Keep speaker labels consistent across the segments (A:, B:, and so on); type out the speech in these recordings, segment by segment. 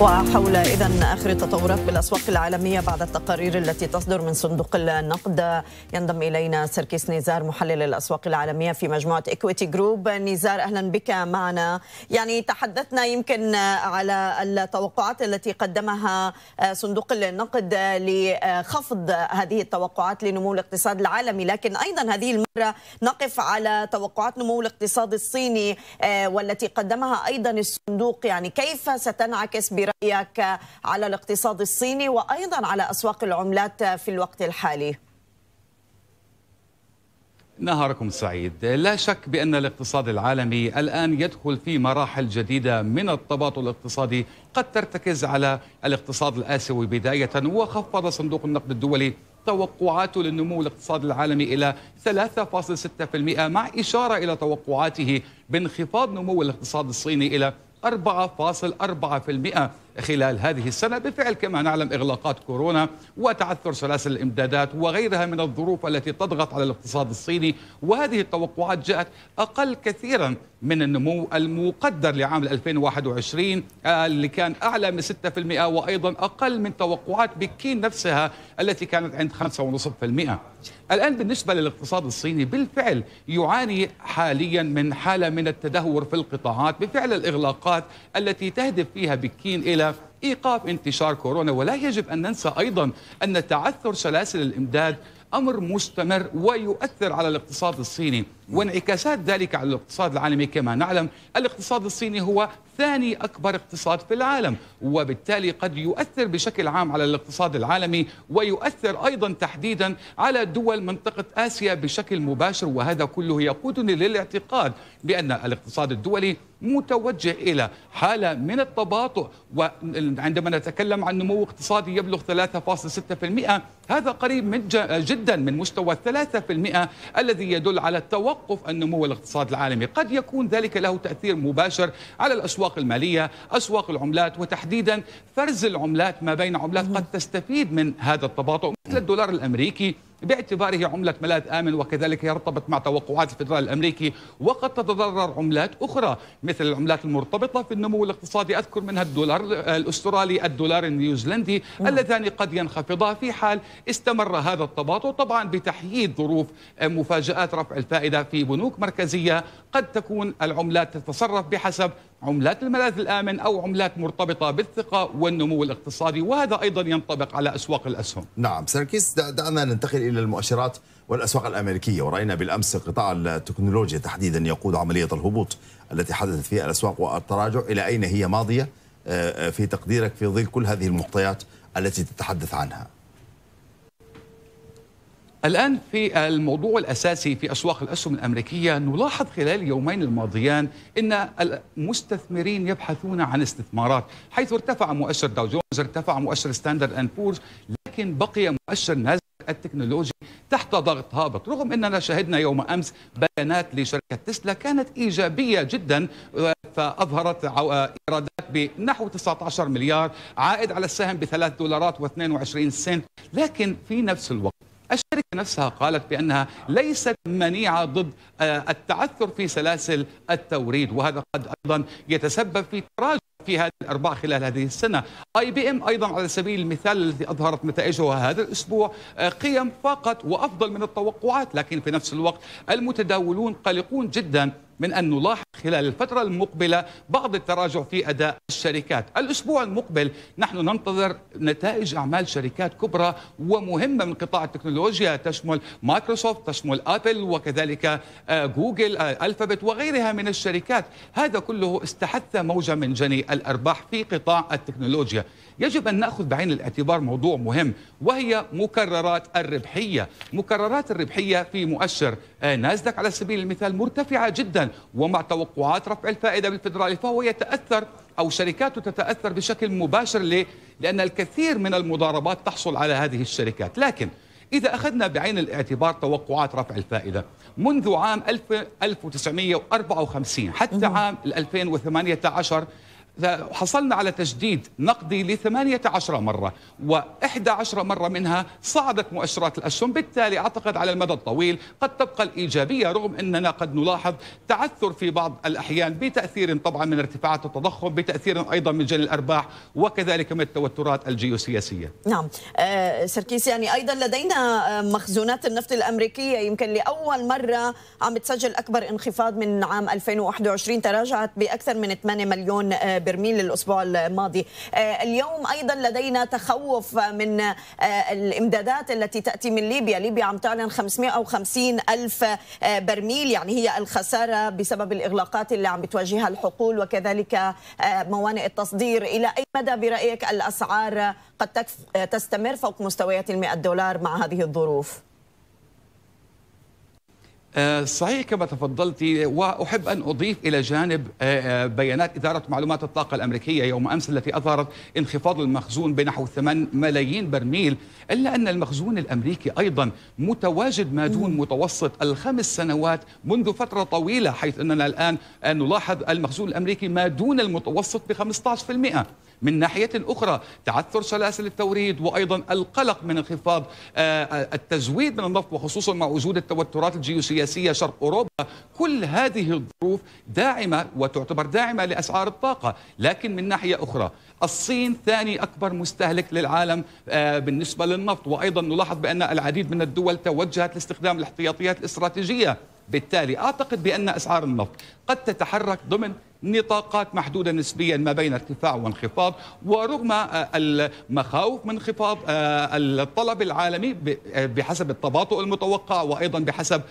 A: وحول اذا اخر التطورات بالاسواق العالميه بعد التقارير التي تصدر من صندوق النقد ينضم الينا سركيس نزار محلل الاسواق العالميه في مجموعه اكويتي جروب نزار اهلا بك معنا يعني تحدثنا يمكن على التوقعات التي قدمها آه، صندوق النقد لخفض هذه التوقعات لنمو الاقتصاد العالمي لكن ايضا هذه المره نقف على توقعات نمو الاقتصاد الصيني آه، والتي قدمها ايضا الصندوق يعني كيف ستنعكس برأيك على الاقتصاد الصيني وأيضا على أسواق العملات في الوقت الحالي
B: نهاركم سعيد لا شك بأن الاقتصاد العالمي الآن يدخل في مراحل جديدة من التباطؤ الاقتصادي قد ترتكز على الاقتصاد الآسيوي بداية وخفض صندوق النقد الدولي توقعاته للنمو الاقتصادي العالمي إلى 3.6% مع إشارة إلى توقعاته بانخفاض نمو الاقتصاد الصيني إلى 4.4% خلال هذه السنة بفعل كما نعلم إغلاقات كورونا وتعثر سلاسل الإمدادات وغيرها من الظروف التي تضغط على الاقتصاد الصيني وهذه التوقعات جاءت أقل كثيرا من النمو المقدر لعام 2021 آه، اللي كان أعلى من 6% وأيضا أقل من توقعات بكين نفسها التي كانت عند 5.5% الآن بالنسبة للاقتصاد الصيني بالفعل يعاني حاليا من حالة من التدهور في القطاعات بفعل الإغلاقات التي تهدف فيها بكين إلى إيقاف انتشار كورونا ولا يجب أن ننسى أيضا أن تعثر سلاسل الإمداد امر مستمر ويؤثر على الاقتصاد الصيني وانعكاسات ذلك على الاقتصاد العالمي كما نعلم الاقتصاد الصيني هو ثاني أكبر اقتصاد في العالم وبالتالي قد يؤثر بشكل عام على الاقتصاد العالمي ويؤثر أيضا تحديدا على دول منطقة آسيا بشكل مباشر وهذا كله يقودني للاعتقاد بأن الاقتصاد الدولي متوجه الى حاله من التباطؤ وعندما نتكلم عن نمو اقتصادي يبلغ 3.6% هذا قريب من جدا من مستوى 3% الذي يدل على توقف النمو الاقتصادي العالمي قد يكون ذلك له تاثير مباشر على الاسواق الأسواق المالية أسواق العملات وتحديدا فرز العملات ما بين عملات قد تستفيد من هذا التباطؤ مثل الدولار الأمريكي باعتباره عملة ملاذ آمن وكذلك يرتبط مع توقعات الفدرال الأمريكي وقد تتضرر عملات أخرى مثل العملات المرتبطة في النمو الاقتصادي أذكر منها الدولار الأسترالي الدولار النيوزيلندي اللذان قد ينخفضا في حال استمر هذا التباطؤ طبعا بتحييد ظروف مفاجآت رفع الفائدة في بنوك مركزية قد تكون العملات تتصرف بحسب عملات الملاذ الآمن أو عملات مرتبطة بالثقة والنمو الاقتصادي وهذا أيضا ينطبق على أسواق الأسهم نعم سركيس دعنا ننتقل إلى المؤشرات والأسواق الأمريكية ورأينا بالأمس قطاع التكنولوجيا تحديدا يقود عملية الهبوط التي حدثت فيها الأسواق والتراجع إلى أين هي ماضية آه، آه، في تقديرك في ظل كل هذه المعطيات التي تتحدث عنها الآن في الموضوع الأساسي في أسواق الأسهم الأمريكية نلاحظ خلال اليومين الماضيان أن المستثمرين يبحثون عن استثمارات حيث ارتفع مؤشر داو جونز ارتفع مؤشر ستاندرد أند بورز لكن بقي مؤشر نازل التكنولوجي تحت ضغط هابط رغم أننا شهدنا يوم أمس بيانات لشركة تسلا كانت إيجابية جدا فأظهرت إيرادات بنحو 19 مليار عائد على السهم بثلاث دولارات و22 سنت لكن في نفس الوقت الشركة نفسها قالت بأنها ليست منيعة ضد آه، التعثر في سلاسل التوريد وهذا قد أيضا يتسبب في تراجع في هذه الأرباع خلال هذه السنة اي بي ام أيضا على سبيل المثال التي أظهرت نتائجها هذا الأسبوع آه، قيم فقط وأفضل من التوقعات لكن في نفس الوقت المتداولون قلقون جدا من أن نلاحظ خلال الفترة المقبلة بعض التراجع في أداء الشركات الأسبوع المقبل نحن ننتظر نتائج أعمال شركات كبرى ومهمة من قطاع التكنولوجيا تشمل مايكروسوفت تشمل أبل وكذلك آه، جوجل آه، ألفابت وغيرها من الشركات هذا كله استحث موجة من جني الأرباح في قطاع التكنولوجيا يجب أن نأخذ بعين الاعتبار موضوع مهم وهي مكررات الربحية مكررات الربحية في مؤشر ناسدك على سبيل المثال مرتفعة جدا ومع توقعات رفع الفائدة بالفدرالي فهو يتأثر أو شركاته تتأثر بشكل مباشر ليه؟ لأن الكثير من المضاربات تحصل على هذه الشركات لكن إذا أخذنا بعين الاعتبار توقعات رفع الفائدة منذ عام 1954 حتى عام 2018 حصلنا على تجديد نقدي ل 18 مرة و11 مرة منها صعدت مؤشرات الأسهم بالتالي أعتقد على المدى الطويل قد تبقى الإيجابية رغم أننا قد نلاحظ تعثر في بعض الأحيان بتأثير طبعا من ارتفاعات التضخم بتأثير أيضا من جل الأرباح وكذلك من التوترات الجيوسياسية
A: نعم آه سركيس يعني أيضا لدينا آه، مخزونات النفط الأمريكية يمكن لأول مرة عم تسجل أكبر انخفاض من عام 2021 تراجعت بأكثر من 8 مليون آه، برميل الأسبوع الماضي آه، اليوم أيضا لدينا تخوف من آه، الإمدادات التي تأتي من ليبيا ليبيا عم تعلن 550 ألف آه، برميل يعني هي الخسارة بسبب الإغلاقات اللي عم بتواجهها الحقول وكذلك موانئ التصدير إلى أي مدى برأيك الأسعار قد تستمر فوق مستويات 100 دولار مع هذه الظروف؟
B: آه، صحيح كما تفضلت واحب ان اضيف الى جانب آه، آه، بيانات اداره معلومات الطاقه الامريكيه يوم امس التي اظهرت انخفاض المخزون بنحو 8 ملايين برميل الا ان المخزون الامريكي ايضا متواجد ما دون متوسط الخمس سنوات منذ فتره طويله حيث اننا الان نلاحظ المخزون الامريكي ما دون المتوسط ب 15%. من ناحية أخرى تعثر سلاسل التوريد وأيضا القلق من انخفاض التزويد من النفط وخصوصا مع وجود التوترات الجيوسية سياسية شرق أوروبا كل هذه الظروف داعمة وتعتبر داعمة لأسعار الطاقة لكن من ناحية أخرى الصين ثاني أكبر مستهلك للعالم آه، بالنسبة للنفط وأيضا نلاحظ بأن العديد من الدول توجهت لاستخدام الاحتياطيات الاستراتيجية بالتالي أعتقد بأن أسعار النفط قد تتحرك ضمن نطاقات محدودة نسبيا ما بين ارتفاع وانخفاض ورغم آه، المخاوف من انخفاض آه، الطلب العالمي آه، بحسب التباطؤ المتوقع وأيضا بحسب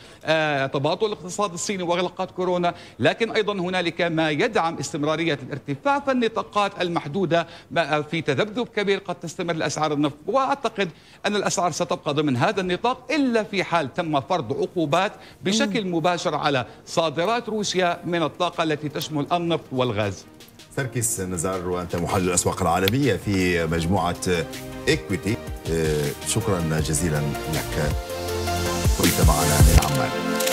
B: تباطؤ الاقتصاد الصيني وإغلاقات كورونا لكن أيضا هنالك ما يدعم استمرارية الارتفاع فالنطاقات المحدودة في تذبذب كبير قد تستمر لأسعار النفط وأعتقد أن الأسعار ستبقى ضمن هذا النطاق إلا في حال تم فرض عقوبات بشكل مباشر على صادرات روسيا من الطاقة التي تشمل النفط والغاز
A: تركيس نزار وانت محلل الاسواق العالميه في مجموعه ايكويتي آه، شكرا جزيلا لك كنت معنا من عمان